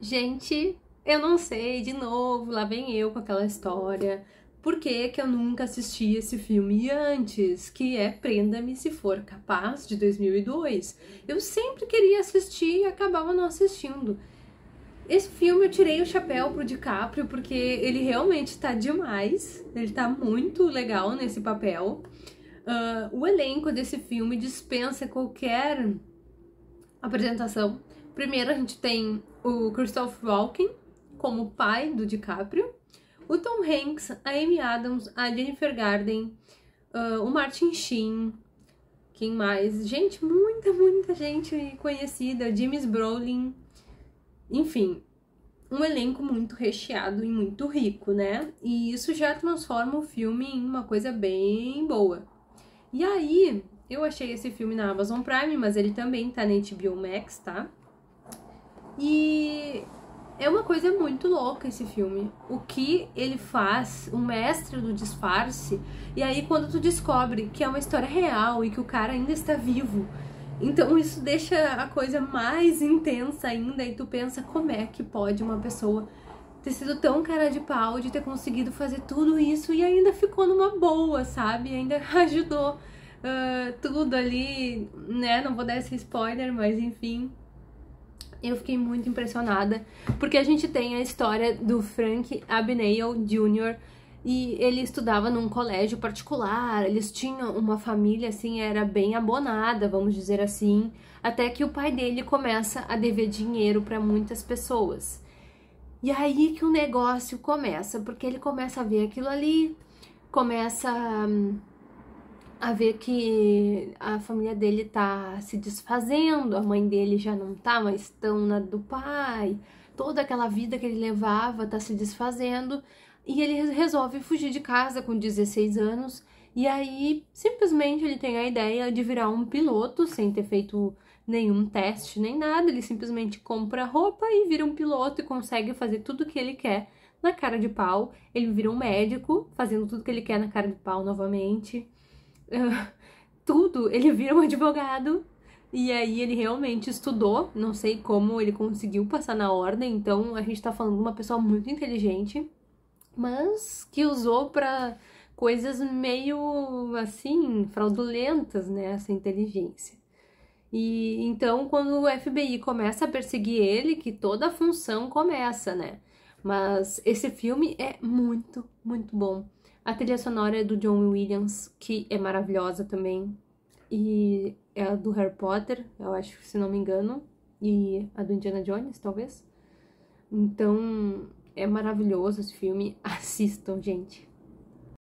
Gente, eu não sei, de novo, lá vem eu com aquela história. Por que, que eu nunca assisti esse filme antes? Que é Prenda-me se for capaz, de 2002. Eu sempre queria assistir e acabava não assistindo. Esse filme eu tirei o chapéu pro DiCaprio porque ele realmente tá demais. Ele tá muito legal nesse papel. Uh, o elenco desse filme dispensa qualquer apresentação Primeiro a gente tem o Christoph Walken como pai do DiCaprio, o Tom Hanks, a Amy Adams, a Jennifer Garden, uh, o Martin Sheen, quem mais? Gente, muita, muita gente conhecida, James Brolin, enfim, um elenco muito recheado e muito rico, né? E isso já transforma o filme em uma coisa bem boa. E aí, eu achei esse filme na Amazon Prime, mas ele também tá na HBO Max, tá? E é uma coisa muito louca esse filme. O que ele faz, o mestre do disfarce, e aí quando tu descobre que é uma história real e que o cara ainda está vivo. Então isso deixa a coisa mais intensa ainda e tu pensa como é que pode uma pessoa ter sido tão cara de pau de ter conseguido fazer tudo isso e ainda ficou numa boa, sabe? Ainda ajudou uh, tudo ali, né? Não vou dar esse spoiler, mas enfim, eu fiquei muito impressionada, porque a gente tem a história do Frank Abneil Jr., e ele estudava num colégio particular, eles tinham uma família assim, era bem abonada, vamos dizer assim, até que o pai dele começa a dever dinheiro para muitas pessoas. E aí que o negócio começa, porque ele começa a ver aquilo ali, começa hum, a ver que a família dele tá se desfazendo, a mãe dele já não tá mais tão na do pai, toda aquela vida que ele levava tá se desfazendo, e ele resolve fugir de casa com 16 anos, e aí simplesmente ele tem a ideia de virar um piloto sem ter feito nenhum teste nem nada, ele simplesmente compra roupa e vira um piloto e consegue fazer tudo o que ele quer na cara de pau. Ele vira um médico, fazendo tudo que ele quer na cara de pau novamente tudo, ele vira um advogado. E aí ele realmente estudou, não sei como ele conseguiu passar na ordem, então a gente tá falando de uma pessoa muito inteligente, mas que usou para coisas meio assim, fraudulentas, né, essa inteligência. E então quando o FBI começa a perseguir ele, que toda a função começa, né? Mas esse filme é muito, muito bom. A trilha sonora é do John Williams, que é maravilhosa também. E é a do Harry Potter, eu acho, se não me engano. E a do Indiana Jones, talvez. Então, é maravilhoso esse filme. Assistam, gente.